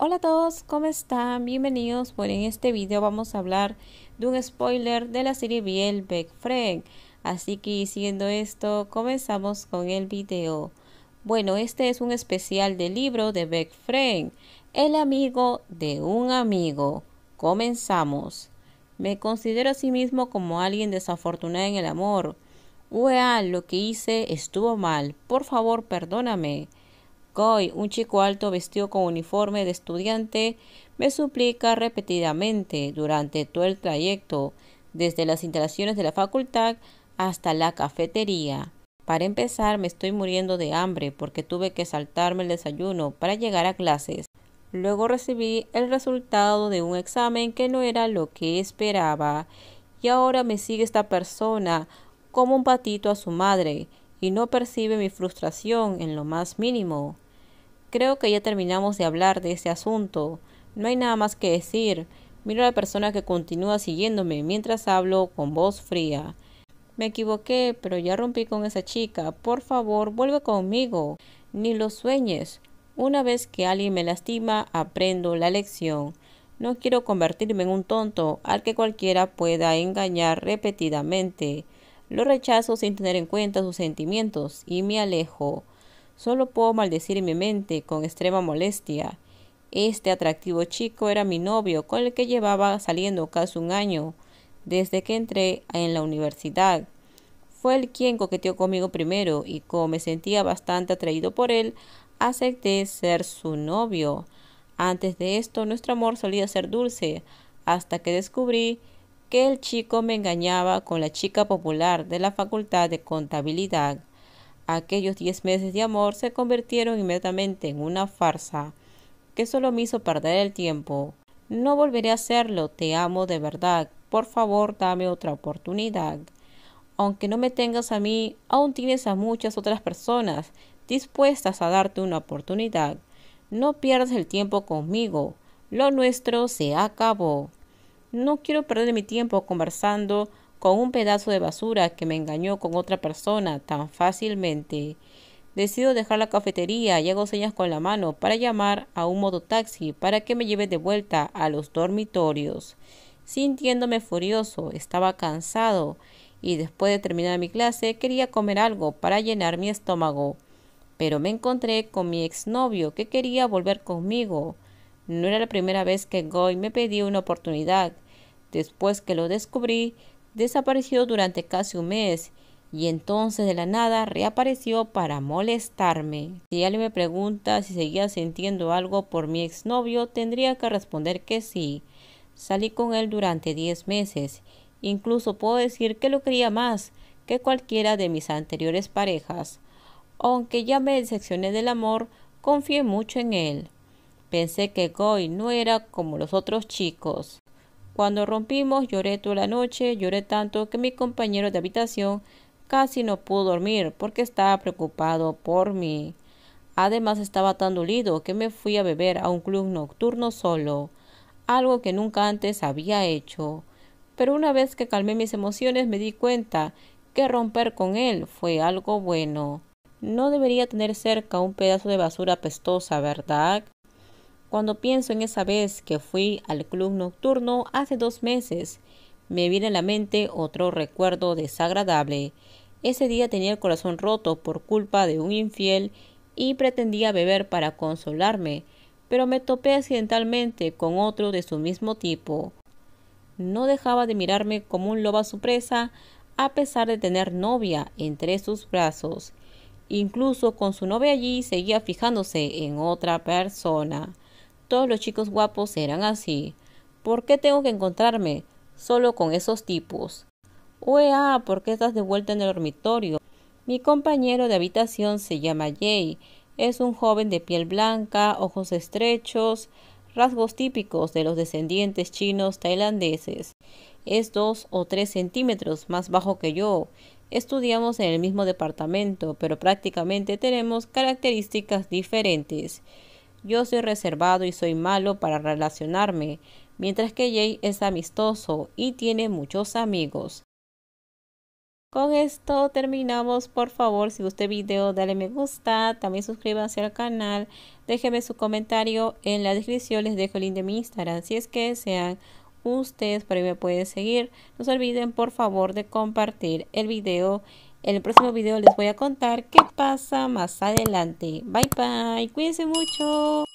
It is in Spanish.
Hola a todos, ¿cómo están? Bienvenidos. Bueno, en este video vamos a hablar de un spoiler de la serie Biel Beck Así que siguiendo esto, comenzamos con el video. Bueno, este es un especial del libro de Beck El amigo de un amigo. Comenzamos. Me considero a sí mismo como alguien desafortunado en el amor. Wea, ah, lo que hice estuvo mal. Por favor, perdóname un chico alto vestido con uniforme de estudiante, me suplica repetidamente durante todo el trayecto, desde las instalaciones de la facultad hasta la cafetería. Para empezar, me estoy muriendo de hambre porque tuve que saltarme el desayuno para llegar a clases. Luego recibí el resultado de un examen que no era lo que esperaba. Y ahora me sigue esta persona como un patito a su madre y no percibe mi frustración en lo más mínimo. Creo que ya terminamos de hablar de ese asunto. No hay nada más que decir. Miro a la persona que continúa siguiéndome mientras hablo con voz fría. Me equivoqué, pero ya rompí con esa chica. Por favor, vuelve conmigo. Ni lo sueñes. Una vez que alguien me lastima, aprendo la lección. No quiero convertirme en un tonto al que cualquiera pueda engañar repetidamente. Lo rechazo sin tener en cuenta sus sentimientos y me alejo. Solo puedo maldecir en mi mente con extrema molestia. Este atractivo chico era mi novio, con el que llevaba saliendo casi un año, desde que entré en la universidad. Fue el quien coqueteó conmigo primero, y como me sentía bastante atraído por él, acepté ser su novio. Antes de esto, nuestro amor solía ser dulce, hasta que descubrí que el chico me engañaba con la chica popular de la Facultad de Contabilidad. Aquellos diez meses de amor se convirtieron inmediatamente en una farsa, que solo me hizo perder el tiempo. No volveré a hacerlo, te amo de verdad. Por favor, dame otra oportunidad. Aunque no me tengas a mí, aún tienes a muchas otras personas dispuestas a darte una oportunidad. No pierdas el tiempo conmigo. Lo nuestro se acabó. No quiero perder mi tiempo conversando con un pedazo de basura que me engañó con otra persona tan fácilmente. Decido dejar la cafetería y hago señas con la mano para llamar a un mototaxi para que me lleve de vuelta a los dormitorios. Sintiéndome furioso, estaba cansado y después de terminar mi clase quería comer algo para llenar mi estómago. Pero me encontré con mi exnovio que quería volver conmigo. No era la primera vez que Goy me pedía una oportunidad. Después que lo descubrí, desapareció durante casi un mes y entonces de la nada reapareció para molestarme. Si alguien me pregunta si seguía sintiendo algo por mi exnovio, tendría que responder que sí. Salí con él durante diez meses. Incluso puedo decir que lo quería más que cualquiera de mis anteriores parejas. Aunque ya me decepcioné del amor, confié mucho en él. Pensé que Goy no era como los otros chicos. Cuando rompimos lloré toda la noche, lloré tanto que mi compañero de habitación casi no pudo dormir porque estaba preocupado por mí. Además estaba tan dolido que me fui a beber a un club nocturno solo, algo que nunca antes había hecho. Pero una vez que calmé mis emociones me di cuenta que romper con él fue algo bueno. No debería tener cerca un pedazo de basura pestosa, ¿verdad? Cuando pienso en esa vez que fui al club nocturno hace dos meses, me viene a la mente otro recuerdo desagradable. Ese día tenía el corazón roto por culpa de un infiel y pretendía beber para consolarme, pero me topé accidentalmente con otro de su mismo tipo. No dejaba de mirarme como un lobo a su presa, a pesar de tener novia entre sus brazos. Incluso con su novia allí seguía fijándose en otra persona. Todos los chicos guapos eran así. ¿Por qué tengo que encontrarme solo con esos tipos? UEA ah, ¿por qué estás de vuelta en el dormitorio? Mi compañero de habitación se llama Jay. Es un joven de piel blanca, ojos estrechos, rasgos típicos de los descendientes chinos tailandeses. Es dos o tres centímetros más bajo que yo. Estudiamos en el mismo departamento, pero prácticamente tenemos características diferentes. Yo soy reservado y soy malo para relacionarme, mientras que Jay es amistoso y tiene muchos amigos. Con esto terminamos, por favor, si gustó el video dale me gusta, también suscríbanse al canal, déjenme su comentario en la descripción, les dejo el link de mi Instagram, si es que sean ustedes, para ahí me pueden seguir, no se olviden por favor de compartir el video en el próximo video les voy a contar qué pasa más adelante. Bye bye, cuídense mucho.